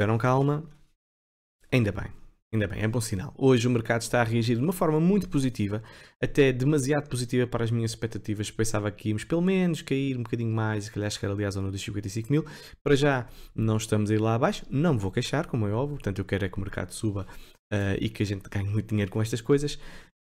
tiveram calma, ainda bem. Ainda bem, é bom sinal. Hoje o mercado está a reagir de uma forma muito positiva, até demasiado positiva para as minhas expectativas. Pensava que íamos pelo menos cair um bocadinho mais, se calhar chegar ali à zona dos 55 mil. Para já não estamos a ir lá abaixo, não me vou queixar, como é óbvio, portanto eu quero é que o mercado suba uh, e que a gente ganhe muito dinheiro com estas coisas.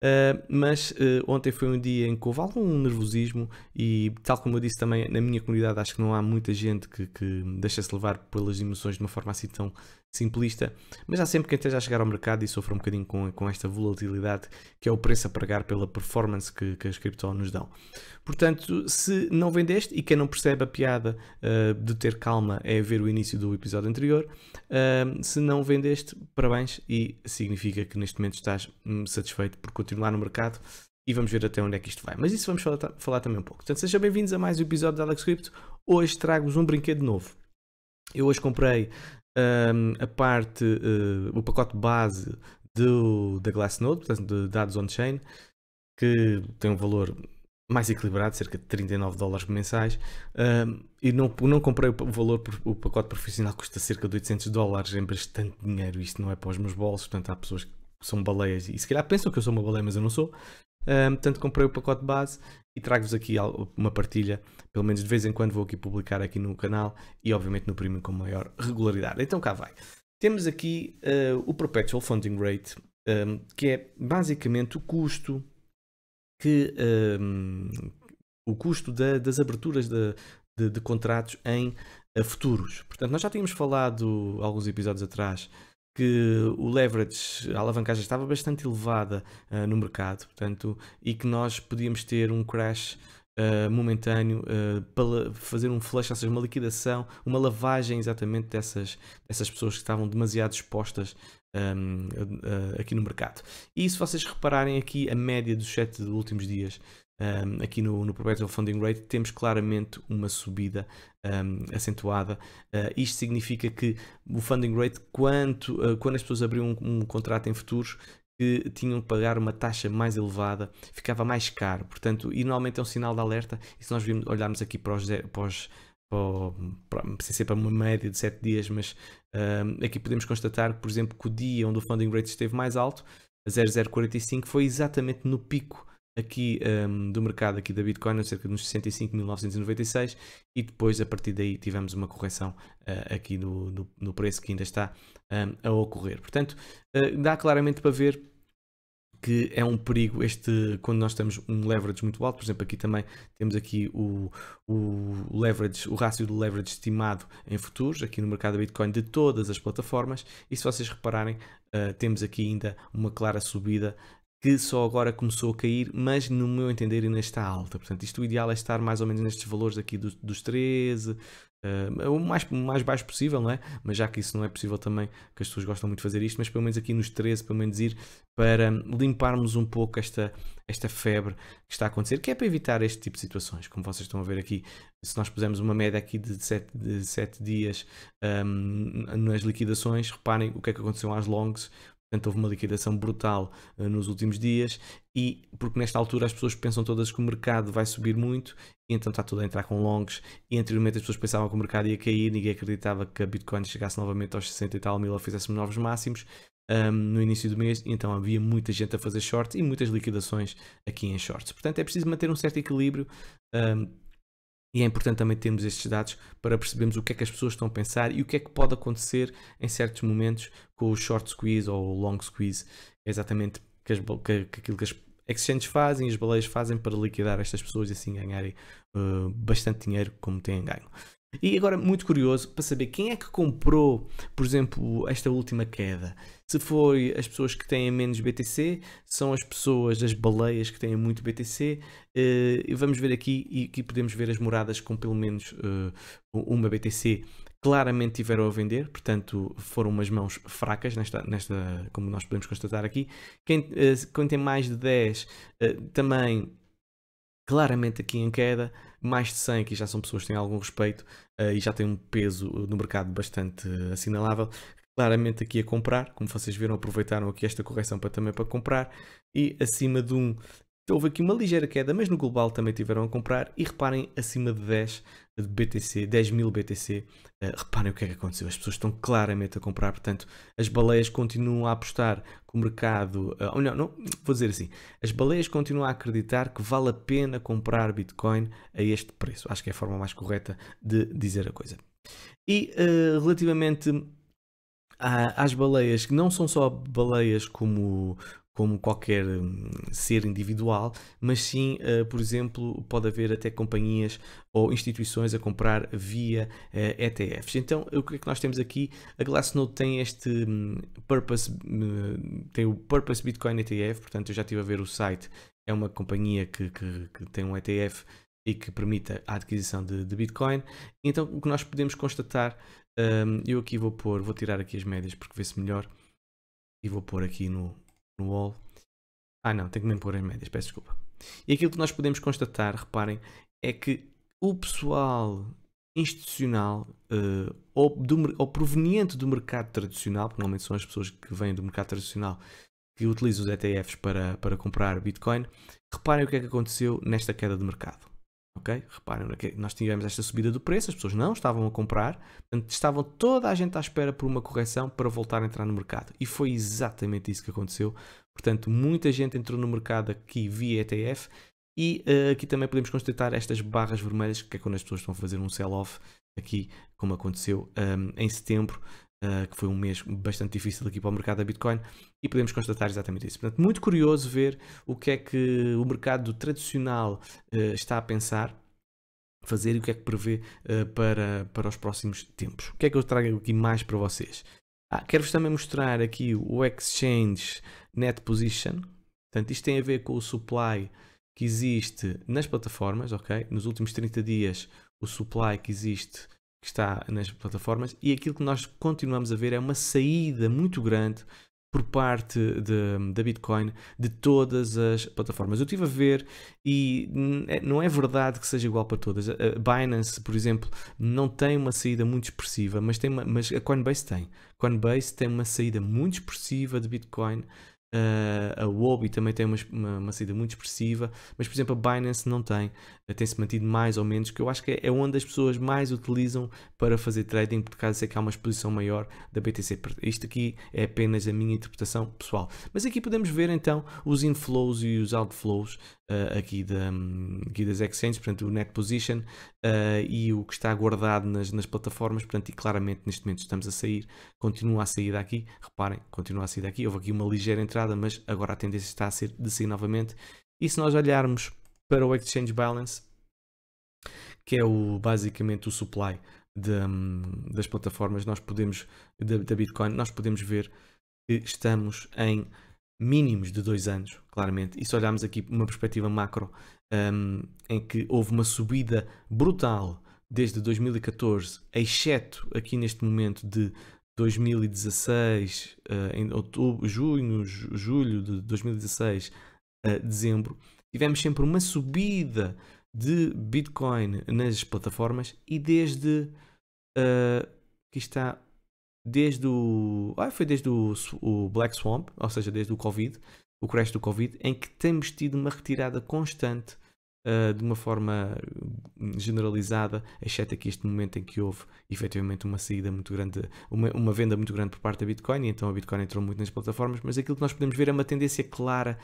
Uh, mas uh, ontem foi um dia em que houve algum nervosismo e, tal como eu disse também, na minha comunidade acho que não há muita gente que, que deixa-se levar pelas emoções de uma forma assim tão simplista, mas há sempre quem esteja a chegar ao mercado e sofre um bocadinho com, com esta volatilidade que é o preço a pagar pela performance que, que as cripto nos dão. Portanto, se não vendeste e quem não percebe a piada uh, de ter calma é ver o início do episódio anterior, uh, se não vendeste, parabéns e significa que neste momento estás hum, satisfeito por continuar no mercado e vamos ver até onde é que isto vai. Mas isso vamos falar, falar também um pouco. Portanto, sejam bem-vindos a mais um episódio da Alex Crypto. Hoje trago-vos um brinquedo novo. Eu hoje comprei um, a parte, uh, o pacote base do, da Glassnode, portanto, de dados on-chain, que tem um valor mais equilibrado, cerca de 39 dólares mensais. Um, e não, não comprei o valor, o pacote profissional custa cerca de 800 dólares, é bastante dinheiro. Isto não é para os meus bolsos, portanto, há pessoas que são baleias e se calhar pensam que eu sou uma baleia, mas eu não sou. Um, portanto, comprei o pacote base e trago-vos aqui uma partilha, pelo menos de vez em quando vou aqui publicar aqui no canal e obviamente no Premium com maior regularidade. Então cá vai. Temos aqui uh, o Perpetual Funding Rate, um, ehm, que é basicamente o custo que um, ehm, o custo da, das aberturas de, de, de contratos em uh, futuros. Portanto, nós já tínhamos falado alguns episódios atrás que o leverage, a alavancagem estava bastante elevada uh, no mercado, portanto, e que nós podíamos ter um crash uh, momentâneo uh, ah, para fazer um flush, ou seja, uma liquidação, uma lavagem exatamente dessas, dessas pessoas que estavam demasiado expostas um, aqui no mercado. E se vocês repararem aqui, a média dos sete últimos dias um, aqui no, no Perpetual Funding Rate, temos claramente uma subida um, acentuada. Uh, isto significa que o funding rate, quanto, uh, quando as pessoas abriam um, um, contrato em futuros, que tinham que pagar uma taxa mais elevada, ficava mais caro. Portanto, e normalmente é um sinal de alerta. E se nós virmos, olharmos aqui para os, para os para, sem ser para uma média de 7 dias, mas um, aqui podemos constatar, por exemplo, que o dia onde o funding rate esteve mais alto, 0,045, foi exatamente no pico aqui um, do mercado aqui da Bitcoin, cerca de uns 65.996 e depois a partir daí tivemos uma correção uh, aqui no no preço que ainda está um, a ocorrer. Portanto, uh, dá claramente para ver que é um perigo este quando nós temos um leverage muito alto, por exemplo, aqui também temos aqui o, o leverage, o rácio do leverage estimado em futuros, aqui no mercado da Bitcoin de todas as plataformas, e se vocês repararem, uh, temos aqui ainda uma clara subida que só agora começou a cair, mas no meu entender ainda está alta. Portanto, isto o ideal é estar mais ou menos nestes valores aqui dos, dos 13, Uh, eh, o mais, mais baixo possível, não é? Mas já que isso não é possível também, que as pessoas gostam muito de fazer isto, mas pelo menos aqui nos 13, pelo menos ir para limparmos um pouco esta, esta febre que está a acontecer, que é para evitar este tipo de situações. Como vocês estão a ver aqui, se nós pusermos uma média aqui de 7, de 7 dias um, ehm, nas liquidações, reparem o que é que aconteceu às longs, Portanto, houve uma liquidação brutal uh, nos últimos dias e porque nesta altura as pessoas pensam todas que o mercado vai subir muito e então está tudo a entrar com longs e anteriormente as pessoas pensavam que o mercado ia cair, ninguém acreditava que a Bitcoin chegasse novamente aos 60 e tal mil ou fizesse novos máximos um, ehm, no início do mês, então havia muita gente a fazer shorts e muitas liquidações aqui em shorts. Portanto, é preciso manter um certo equilíbrio um, ehm, e é importante também termos estes dados para percebermos o que é que as pessoas estão a pensar e o que é que pode acontecer em certos momentos com o short squeeze ou o long squeeze. É exatamente que as, que, que aquilo que as exchanges fazem, as baleias fazem para liquidar estas pessoas e assim ganharem uh, bastante dinheiro como têm ganho. E agora, muito curioso para saber quem é que comprou, por exemplo, esta última queda. Se foi as pessoas que têm menos BTC, são as pessoas das baleias que têm muito BTC. Uh, eh, vamos ver aqui e aqui podemos ver as moradas com pelo menos uh, uma BTC claramente tiveram a vender, portanto foram umas mãos fracas, nesta, nesta como nós podemos constatar aqui. Quem, uh, quem tem mais de 10 uh, também claramente aqui em queda. Mais de 100, que já são pessoas que têm algum respeito uh, e já têm um peso eh, no mercado bastante eh, assinalável. Claramente aqui a comprar, como vocês viram, aproveitaram aqui esta correção para, também para comprar. E acima de um, houve aqui uma ligeira queda, mas no global também tiveram a comprar. E reparem, acima de 10, de BTC, 10 mil BTC. Uh, eh, reparem o que é que aconteceu, as pessoas estão claramente a comprar, portanto, as baleias continuam a apostar que o mercado. Uh, eh, não, não, vou dizer assim: as baleias continuam a acreditar que vale a pena comprar Bitcoin a este preço. Acho que é a forma mais correta de dizer a coisa. E uh, relativamente às baleias, que não são só baleias como, como qualquer hum, ser individual, mas sim, eh, por exemplo, pode haver até companhias ou instituições a comprar via ETFs. Eh, então, o que é que nós temos aqui? A Glassnode tem este hum, purpose, hum, tem o Purpose Bitcoin ETF, portanto, eu já estive a ver o site, é uma companhia que, que, que tem um ETF e que permita a adquisição de, de Bitcoin. Então, o que nós podemos constatar, eu aqui vou pôr, vou tirar aqui as médias porque vê-se melhor, e vou pôr aqui no, no wall. Ah não, tenho que me pôr em médias, peço desculpa. E aquilo que nós podemos constatar, reparem, é que o pessoal institucional uh, ou, do, ou, proveniente do mercado tradicional, porque normalmente são as pessoas que vêm do mercado tradicional que utilizam os ETFs para, para comprar Bitcoin, reparem o que é que aconteceu nesta queda de mercado. Ok? Reparem, nós tivemos esta subida do preço, as pessoas não estavam a comprar, portanto, estavam toda a gente à espera por uma correção para voltar a entrar no mercado. E foi exatamente isso que aconteceu. Portanto, muita gente entrou no mercado aqui via ETF e uh, aqui também podemos constatar estas barras vermelhas, que é quando as pessoas estão a fazer um sell-off, aqui como aconteceu um, ehm, em setembro, eh, que foi um mês bastante difícil aqui para o mercado da Bitcoin, e podemos constatar exatamente isso. Portanto, muito curioso ver o que é que o mercado tradicional uh, está a pensar fazer e o que é que prevê uh, para, para os próximos tempos. O que é que eu trago aqui mais para vocês? Ah, Quero-vos também mostrar aqui o Exchange Net Position. Portanto, isto tem a ver com o supply que existe nas plataformas, ok? Nos últimos 30 dias, o supply que existe que está nas plataformas e aquilo que nós continuamos a ver é uma saída muito grande por parte da Bitcoin de todas as plataformas. Eu estive a ver e é, não é verdade que seja igual para todas. A Binance, por exemplo, não tem uma saída muito expressiva, mas, tem uma, mas a Coinbase tem. Coinbase tem uma saída muito expressiva de Bitcoin Uh, a Wobi também tem uma, uma, uma, saída muito expressiva, mas por exemplo a Binance não tem, eh, tem-se mantido mais ou menos, que eu acho que é, é onde as pessoas mais utilizam para fazer trading, por causa ser que há uma exposição maior da BTC. Isto aqui é apenas a minha interpretação pessoal. Mas aqui podemos ver então os inflows e os outflows uh, aqui, da, hum, aqui das exchanges, portanto o net position e o que está guardado nas, nas plataformas, portanto, e claramente neste momento estamos a sair, continua a sair daqui, reparem, continua a sair daqui, houve aqui uma ligeira entrada mas agora a tendência está a ser descer novamente. E se nós olharmos para o Exchange Balance, que é o, basicamente o supply de, hum, das plataformas, nós podemos, da, da Bitcoin, nós podemos ver que estamos em mínimos de dois anos, claramente. E se olharmos aqui uma perspectiva macro, um, em que houve uma subida brutal desde 2014, exceto aqui neste momento de 2016, eh, em outubro, junho, julho de 2016 a dezembro, tivemos sempre uma subida de Bitcoin nas plataformas e desde uh, eh, que está desde o ah, foi desde o, o, Black Swamp, ou seja, desde o Covid, o crash do Covid, em que temos tido uma retirada constante eh, de uma forma hum, generalizada, exceto aqui este momento em que houve efetivamente uma saída muito grande, uma, uma venda muito grande por parte da Bitcoin, e então a Bitcoin entrou muito nas plataformas, mas aquilo que nós podemos ver é uma tendência clara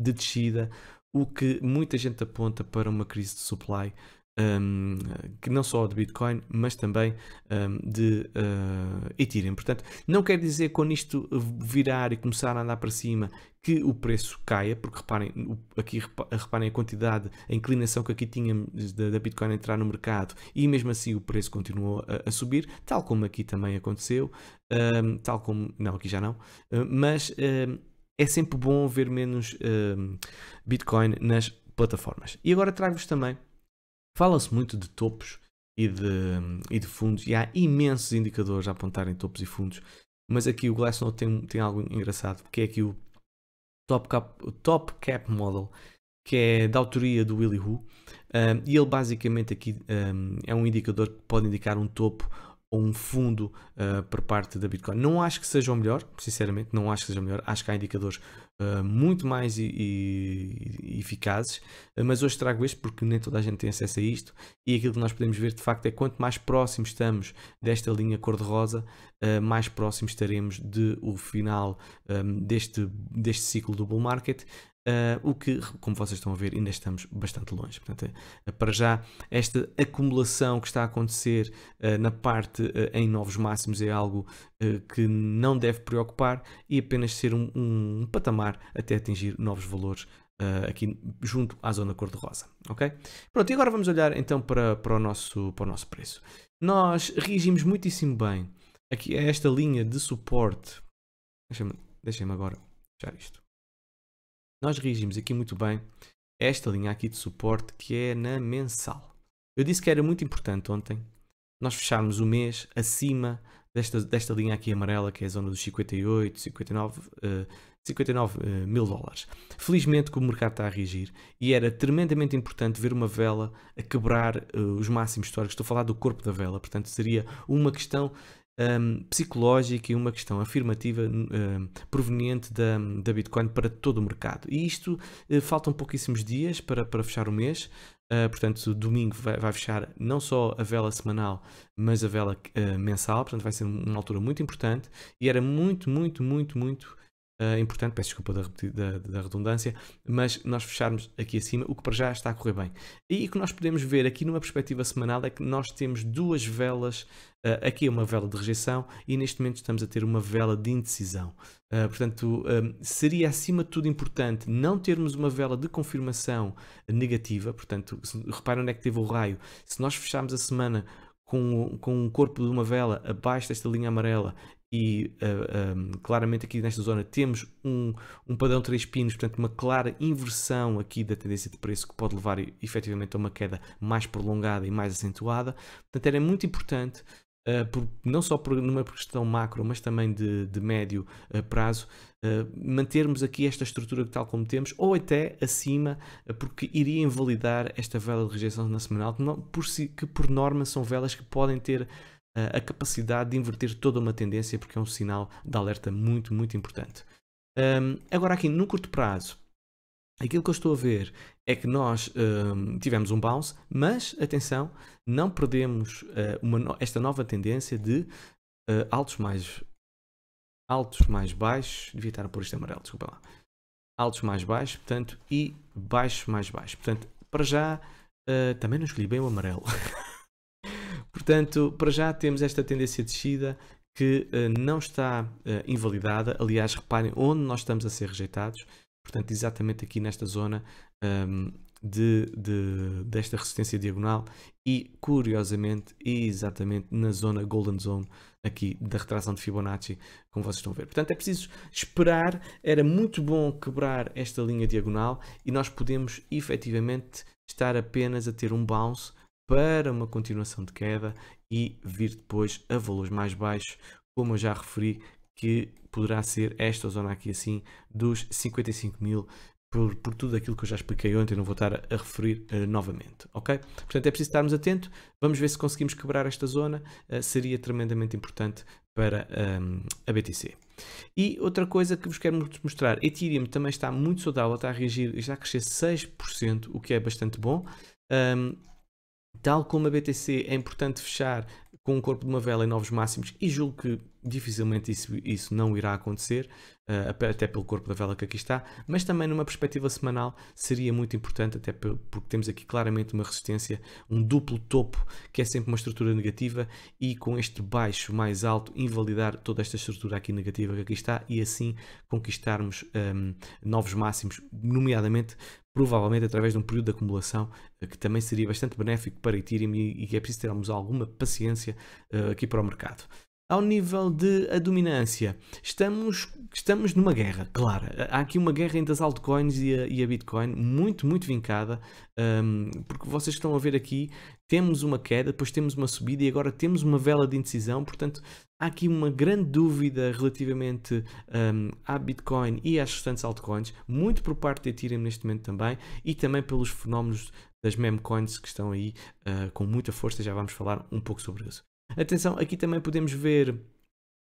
de descida, o que muita gente aponta para uma crise de supply um, que não só de Bitcoin, mas também um, de uh, Ethereum. Portanto, não quer dizer quando isto virar e começar a andar para cima que o preço caia, porque reparem, aqui reparem a quantidade, a inclinação que aqui tínhamos da, Bitcoin entrar no mercado e mesmo assim o preço continuou a, a subir, tal como aqui também aconteceu, um, tal como, não, aqui já não, hum, mas hum, é sempre bom ver menos hum, Bitcoin nas plataformas. E agora trago-vos também Fala-se muito de topos e de, e de fundos, e há imensos indicadores a apontarem topos e fundos, mas aqui o Glassnode tem, tem algo engraçado, que é aqui o Top Cap, o top cap Model, que é da autoria do Willy Who, um, ah, e ele basicamente aqui um, ah, é um indicador que pode indicar um topo ou um fundo uh, por parte da Bitcoin. Não acho que seja o melhor, sinceramente, não acho que seja o melhor. Acho que há indicadores uh, muito mais e, e, eficazes, uh, mas hoje trago este porque nem toda a gente tem acesso a isto. E aquilo que nós podemos ver de facto é quanto mais próximos estamos desta linha cor-de-rosa, mais próximos estaremos do de final um, deste, deste ciclo do bull market. Uh, o que, como vocês estão a ver, ainda estamos bastante longe. Portanto, uh, para já, esta acumulação que está a acontecer uh, na parte ah, em novos máximos é algo que não deve preocupar e apenas ser um, um patamar até atingir novos valores aqui junto à zona cor-de-rosa. Ok? Pronto, e agora vamos olhar então para, para, o nosso, para o nosso preço. Nós reagimos muitíssimo bem aqui a esta linha de suporte. Deixem-me deixem agora fechar isto nós regimos aqui muito bem esta linha aqui de suporte que é na mensal. Eu disse que era muito importante ontem nós fecharmos o mês acima desta, desta linha aqui amarela que é a zona dos 58, 59, uh, 59 uh, mil dólares. Felizmente que o mercado está a reagir e era tremendamente importante ver uma vela a quebrar uh, os máximos históricos. Estou a falar do corpo da vela, portanto seria uma questão um, psicológica e uma questão afirmativa um, proveniente da, da Bitcoin para todo o mercado. E isto uh, faltam pouquíssimos dias para, para fechar o mês. Uh, portanto, domingo vai, vai, fechar não só a vela semanal, mas a vela uh, mensal. Portanto, vai ser uma altura muito importante e era muito, muito, muito, muito uh, importante, peço desculpa da, da, da, redundância, mas nós fecharmos aqui acima, o que para já está a correr bem. E o que nós podemos ver aqui numa perspectiva semanal é que nós temos duas velas, uh, aqui é uma vela de rejeição e neste momento estamos a ter uma vela de indecisão. Uh, portanto, seria acima de tudo importante não termos uma vela de confirmação negativa, portanto, se, reparem onde é que teve o raio. Se nós fecharmos a semana com, com um corpo de uma vela abaixo desta linha amarela e uh, ah, um, ah, claramente aqui nesta zona temos um, um padrão 3 pinos, portanto uma clara inversão aqui da tendência de preço que pode levar efetivamente a uma queda mais prolongada e mais acentuada. Portanto era muito importante, uh, por, não só por, numa questão macro, mas também de, de médio uh, prazo, mantermos aqui esta estrutura tal como temos, ou até acima, porque iria invalidar esta vela de rejeição na semanal, que, não, por si, que por norma são velas que podem ter a capacidade de inverter toda uma tendência, porque é um sinal de alerta muito, muito importante. Um, agora, aqui no curto prazo, aquilo que eu estou a ver é que nós um, tivemos um bounce, mas atenção, não perdemos uh, uma, esta nova tendência de uh, altos mais altos mais baixos, devia estar a pôr isto amarelo, desculpa lá. Altos mais baixos, portanto, e baixos mais baixos. Portanto, para já, uh, também não escolhi bem o amarelo. Portanto, para já temos esta tendência de descida que uh, não está uh, invalidada. Aliás, reparem onde nós estamos a ser rejeitados. Portanto, exatamente aqui nesta zona um, ehm, de, de, desta resistência diagonal e, curiosamente, exatamente na zona Golden Zone aqui da retração de Fibonacci, como vocês estão a ver. Portanto, é preciso esperar. Era muito bom quebrar esta linha diagonal e nós podemos, efetivamente, estar apenas a ter um bounce para uma continuação de queda e vir depois a valores mais baixos, como eu já referi, que poderá ser esta zona aqui assim dos 55 mil por, por, tudo aquilo que eu já expliquei ontem, não vou estar a, a referir uh, novamente, ok? Portanto, é preciso estarmos atentos, vamos ver se conseguimos quebrar esta zona, uh, seria tremendamente importante para um, ehm, a BTC. E outra coisa que vos quero mostrar, Ethereum também está muito saudável, está a reagir, está a crescer 6%, o que é bastante bom, um, ehm, Tal como a BTC é importante fechar com o corpo de uma vela em novos máximos e julgo que dificilmente isso, isso não irá acontecer, eh, até pelo corpo da vela que aqui está, mas também numa perspectiva semanal seria muito importante, até porque temos aqui claramente uma resistência, um duplo topo, que é sempre uma estrutura negativa, e com este baixo mais alto, invalidar toda esta estrutura aqui negativa que aqui está, e assim conquistarmos um, ehm, novos máximos, nomeadamente provavelmente através de um período de acumulação eh, que também seria bastante benéfico para Ethereum e, que é preciso termos alguma paciência eh, aqui para o mercado. Ao nível de a dominância, estamos, estamos numa guerra, claro. Há aqui uma guerra entre as altcoins e a, e a Bitcoin, muito, muito vincada, um, porque vocês estão a ver aqui, temos uma queda, depois temos uma subida e agora temos uma vela de indecisão, portanto, há aqui uma grande dúvida relativamente um, à Bitcoin e às restantes altcoins, muito por parte da Ethereum neste momento também, e também pelos fenómenos das memcoins que estão aí uh, com muita força, já vamos falar um pouco sobre isso. Atenção, aqui também podemos ver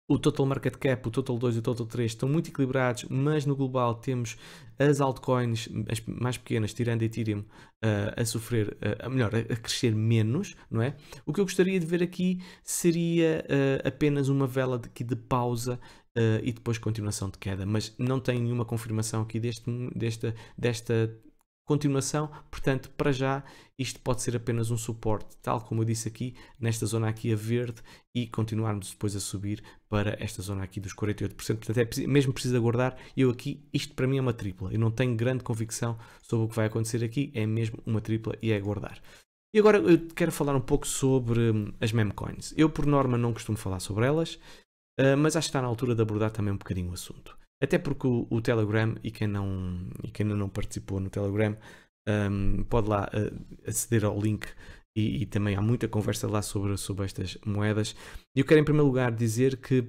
o total market cap, o total 2 e o total 3 estão muito equilibrados, mas no global temos as altcoins as mais pequenas, tirando a Ethereum, eh, a sofrer, eh, a, melhor, a crescer menos, não é? O que eu gostaria de ver aqui seria eh, apenas uma vela de, de pausa e depois continuação de queda, mas não tem nenhuma confirmação aqui deste, desta, desta continuação, portanto, para já isto pode ser apenas um suporte, tal como eu disse aqui, nesta zona aqui a verde e continuarmos depois a subir para esta zona aqui dos 48%, portanto é mesmo preciso aguardar, eu aqui, isto para mim é uma tripla, eu não tenho grande convicção sobre o que vai acontecer aqui, é mesmo uma tripla e é aguardar. E agora eu quero falar um pouco sobre hum, as as memecoins, eu por norma não costumo falar sobre elas, ah, mas acho que está na altura de abordar também um bocadinho o assunto. Até porque o, o Telegram, e quem, não, e quem ainda não participou no Telegram, um, pode lá uh, aceder ao link e, e, também há muita conversa lá sobre, sobre estas moedas. E eu quero, em primeiro lugar, dizer que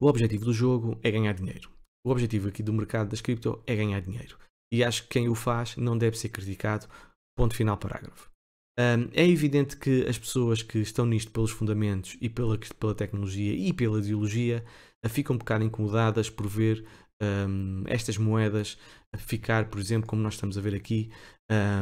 o objetivo do jogo é ganhar dinheiro. O objetivo aqui do mercado das cripto é ganhar dinheiro. E acho que quem o faz não deve ser criticado. Ponto final, parágrafo. Um, é evidente que as pessoas que estão nisto pelos fundamentos e pela, pela tecnologia e pela ideologia ficam um bocado incomodadas por ver um, estas moedas ficar, por exemplo, como nós estamos a ver aqui,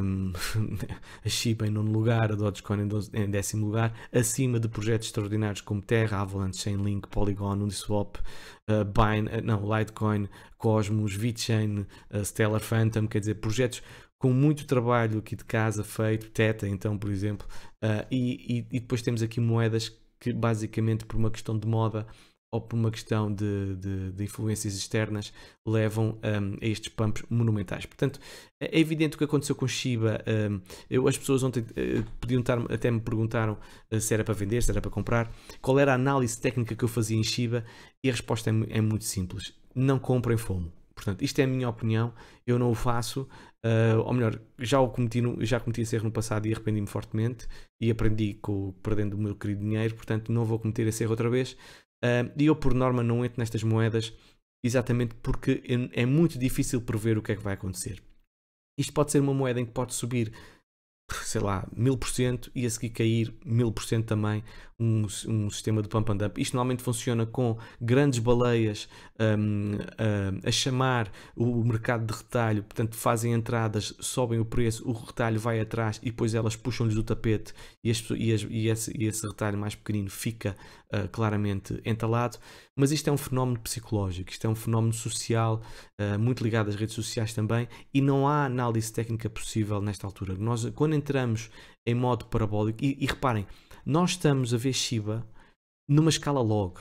um, a Shiba em nono lugar, a Dogecoin em, doze, em décimo lugar, acima de projetos extraordinários como Terra, Avalanche, Chainlink, Polygon, Uniswap, uh, eh, Bine, uh, eh, não, Litecoin, Cosmos, VeChain, uh, Stellar Phantom, quer dizer, projetos com muito trabalho aqui de casa feito, Teta então, por exemplo, uh, e, e, e depois temos aqui moedas que basicamente por uma questão de moda ou por uma questão de, de, de influências externas, levam um, a estes pumps monumentais. Portanto, é, é evidente o que aconteceu com Shiba. Um, eu, as pessoas ontem uh, podiam estar, até me perguntaram uh, se era para vender, se era para comprar, qual era a análise técnica que eu fazia em Shiba, e a resposta é, é muito simples: não comprem FOMO. Portanto, isto é a minha opinião, eu não o faço, uh, ou melhor, já o cometi, no, já cometi esse erro no passado e arrependi-me fortemente e aprendi com, perdendo o meu querido dinheiro, portanto não vou cometer esse erro outra vez. Uh, e eu, por norma, não entro nestas moedas exatamente porque é muito difícil prever o que é que vai acontecer. Isto pode ser uma moeda em que pode subir, sei lá, 1000% e a seguir cair 1000% também, um, um, sistema de pump and up. Isto normalmente funciona com grandes baleias um, hum, a chamar o mercado de retalho, portanto, fazem entradas, sobem o preço, o retalho vai atrás e depois elas puxam-lhes o tapete e, as, e, as, e, esse, e, esse, retalho mais pequenino fica uh, claramente entalado. Mas isto é um fenómeno psicológico, isto é um fenómeno social, uh, muito ligado às redes sociais também, e não há análise técnica possível nesta altura. Nós, quando entramos em modo parabólico, e, e reparem, nós estamos a ver Shiba numa escala log.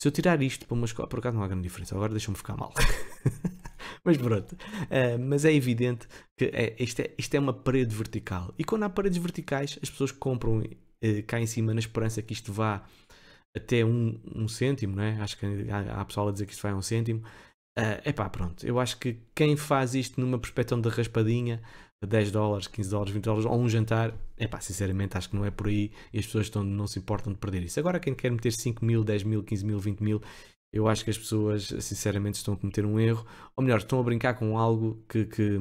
Se eu tirar isto para uma escala, por acaso não há grande diferença, agora deixa-me ficar mal. mas pronto, uh, mas é evidente que é, isto, é, isto é uma parede vertical. E quando há paredes verticais, as pessoas compram uh, cá em cima na esperança que isto vá até um, um cêntimo, não é? Acho que há, há pessoal a dizer que isto vai a um cêntimo. É uh, eh, pá, pronto, eu acho que quem faz isto numa perspectiva de raspadinha 10 dólares, 15 dólares, 20 dólares, ou um jantar, é pá, sinceramente acho que não é por aí e as pessoas estão, não se importam de perder isso. Agora, quem quer meter 5 mil, 10 mil, 15 mil, 20 mil, eu acho que as pessoas, sinceramente, estão a cometer um erro, ou melhor, estão a brincar com algo que, que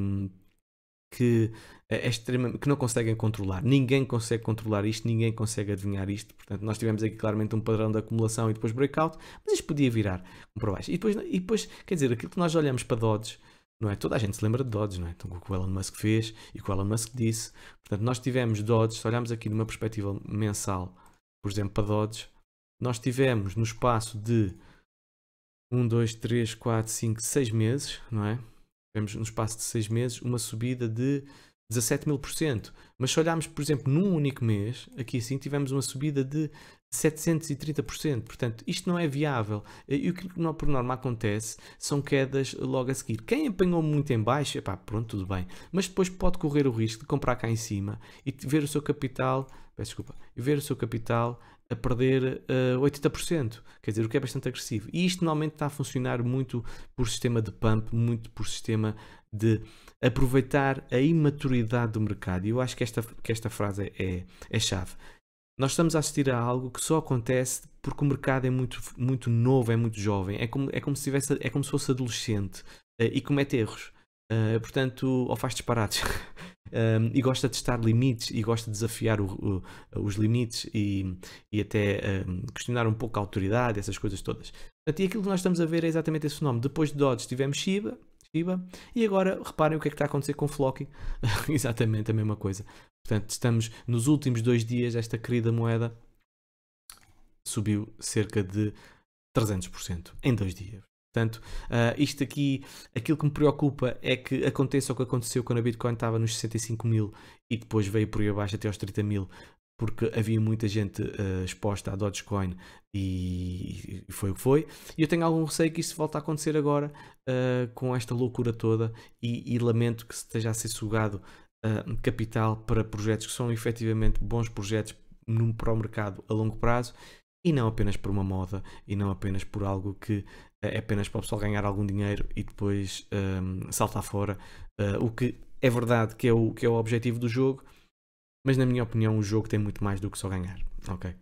que é, é que não conseguem controlar. Ninguém consegue controlar isto, ninguém consegue adivinhar isto. Portanto, nós tivemos aqui claramente um padrão de acumulação e depois breakout, mas isto podia virar para baixo. E depois, e depois, quer dizer, aquilo que nós olhamos para Dodge não é? Toda a gente se lembra de Dodge, não é? Então, com o que o Elon Musk fez e o que o Elon Musk disse. Portanto, nós tivemos Dodge, se olharmos aqui de uma perspectiva mensal, por exemplo, para Dodge, nós tivemos no espaço de 1, 2, 3, 4, 5, 6 meses, não é? Tivemos no espaço de 6 meses uma subida de 17 mil por cento. Mas se olharmos, por exemplo, num único mês, aqui assim tivemos uma subida de 730%. Portanto, isto não é viável. E o que por norma acontece são quedas logo a seguir. Quem apanhou muito em baixo, epá, pronto, tudo bem. Mas depois pode correr o risco de comprar cá em cima e ver o seu capital, peço desculpa, ver o seu capital a perder uh, eh, 80%, quer dizer, o que é bastante agressivo. E isto normalmente está a funcionar muito por sistema de pump, muito por sistema de aproveitar a imaturidade do mercado. E eu acho que esta, que esta frase é, é, é chave nós estamos a assistir a algo que só acontece porque o mercado é muito, muito novo, é muito jovem, é como, é como, se, tivesse, é como se fosse adolescente uh, e comete erros. Uh, portanto, ou faz disparates um, ehm, e gosta de testar limites e gosta de desafiar o, o, os limites e, e até um, ehm, questionar um pouco a autoridade, essas coisas todas. Portanto, e aquilo que nós estamos a ver é exatamente esse fenómeno. Depois de Dodge tivemos Shiba, Shiba e agora reparem o que é que está a acontecer com Flocky. exatamente a mesma coisa. Portanto, estamos nos últimos dois dias, esta querida moeda subiu cerca de 300% em dois dias. Portanto, uh, isto aqui, aquilo que me preocupa é que aconteça o que aconteceu quando a Bitcoin estava nos 65 mil e depois veio por aí abaixo até aos 30 mil, porque havia muita gente uh, exposta à Dogecoin e, e, foi o que foi. E eu tenho algum receio que isso volte a acontecer agora uh, com esta loucura toda e, e, lamento que esteja a ser sugado ah, capital para projetos que são efetivamente bons projetos num, para o mercado a longo prazo e não apenas por uma moda e não apenas por algo que ah, é apenas para o pessoal ganhar algum dinheiro e depois um, ah, saltar fora, uh, o que é verdade que é, o, que é o objetivo do jogo, mas na minha opinião o jogo tem muito mais do que só ganhar, ok?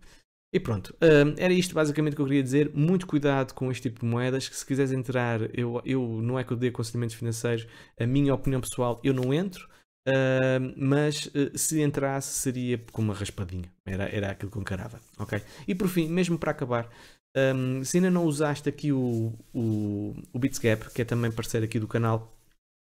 E pronto, um, era isto basicamente que eu queria dizer. Muito cuidado com este tipo de moedas. Que se quiseres entrar, eu, eu não é que eu dê aconselhamentos financeiros, a minha opinião pessoal, eu não entro. Uh, mas uh, se entrasse seria com uma raspadinha. Era, era aquilo que encarava. ok E por fim, mesmo para acabar, um, se ainda não usaste aqui o, o, o Bitsgap, que é também parceiro aqui do canal,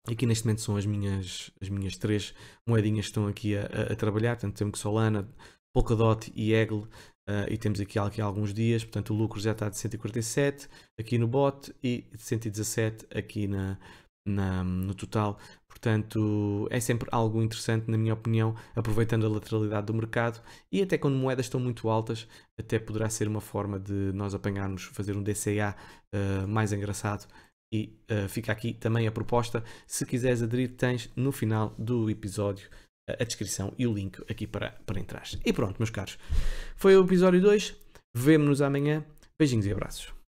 aqui neste momento são as minhas, as minhas três moedinhas que estão aqui a, a, trabalhar, portanto temos Solana, Polkadot e Eagle, Uh, ah, e temos aqui, aqui alguns dias, portanto o lucro já está de 147 aqui no bot e de 117 aqui na, na, no total. Portanto, é sempre algo interessante, na minha opinião, aproveitando a lateralidade do mercado e até quando moedas estão muito altas, até poderá ser uma forma de nós apanharmos, fazer um DCA uh, eh, mais engraçado. E uh, fica aqui também a proposta. Se quiseres aderir, tens no final do episódio eh, a descrição e o link aqui para, para entrar. E pronto, meus caros. Foi o episódio 2. Vemo-nos amanhã. Beijinhos e abraços.